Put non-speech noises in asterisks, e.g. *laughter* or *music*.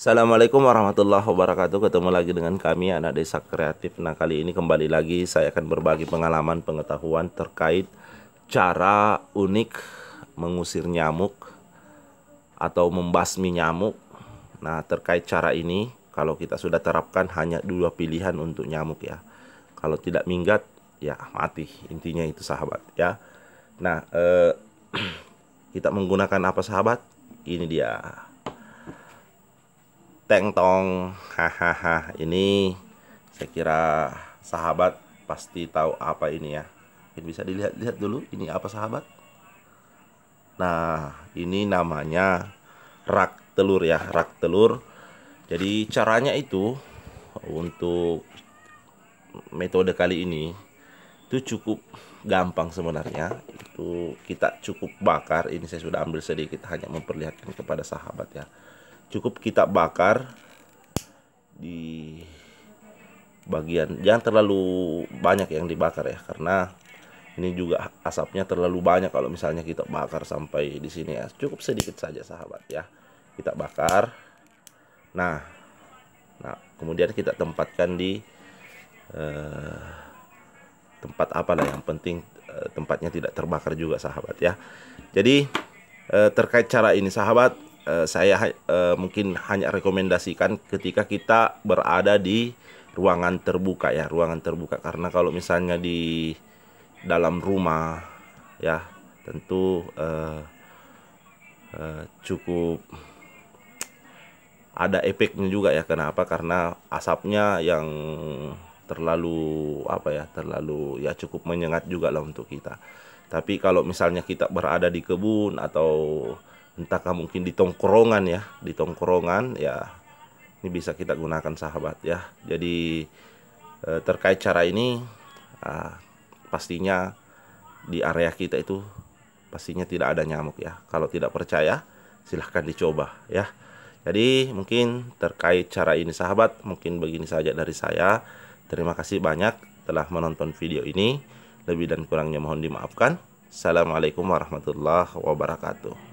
Assalamualaikum warahmatullahi wabarakatuh Ketemu lagi dengan kami anak desa kreatif Nah kali ini kembali lagi saya akan berbagi pengalaman pengetahuan terkait Cara unik mengusir nyamuk Atau membasmi nyamuk Nah terkait cara ini Kalau kita sudah terapkan hanya dua pilihan untuk nyamuk ya Kalau tidak minggat ya mati Intinya itu sahabat ya Nah eh, *clears throat* kita menggunakan apa sahabat? Ini dia teng tong hahaha ini saya kira sahabat pasti tahu apa ini ya ini bisa dilihat-lihat dulu ini apa sahabat nah ini namanya rak telur ya rak telur jadi caranya itu untuk metode kali ini itu cukup gampang sebenarnya itu kita cukup bakar ini saya sudah ambil sedikit hanya memperlihatkan kepada sahabat ya cukup kita bakar di bagian jangan terlalu banyak yang dibakar ya karena ini juga asapnya terlalu banyak kalau misalnya kita bakar sampai di sini ya cukup sedikit saja sahabat ya kita bakar nah nah kemudian kita tempatkan di eh, tempat apa lah yang penting eh, tempatnya tidak terbakar juga sahabat ya jadi eh, terkait cara ini sahabat Eh, saya uh, mungkin hanya rekomendasikan ketika kita berada di ruangan terbuka ya, ruangan terbuka karena kalau misalnya di dalam rumah ya tentu uh, uh, cukup ada efeknya juga ya kenapa karena asapnya yang terlalu apa ya terlalu ya cukup menyengat juga lah untuk kita tapi kalau misalnya kita berada di kebun atau entahkah mungkin di tongkrongan ya di tongkrongan ya ini bisa kita gunakan sahabat ya jadi eh, terkait cara ini ah, pastinya di area kita itu pastinya tidak ada nyamuk ya kalau tidak percaya silahkan dicoba ya jadi mungkin terkait cara ini sahabat mungkin begini saja dari saya terima kasih banyak telah menonton video ini lebih dan kurangnya mohon dimaafkan Assalamualaikum warahmatullahi wabarakatuh